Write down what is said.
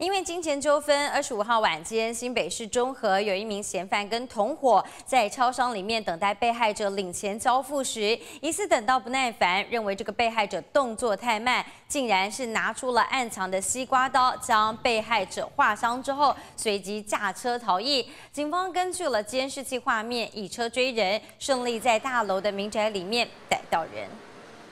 因为金钱纠纷，二十五号晚间，新北市中和有一名嫌犯跟同伙在超商里面等待被害者领钱交付时，疑似等到不耐烦，认为这个被害者动作太慢，竟然是拿出了暗藏的西瓜刀将被害者划伤之后，随即驾车逃逸。警方根据了监视器画面，以车追人，顺利在大楼的民宅里面逮到人。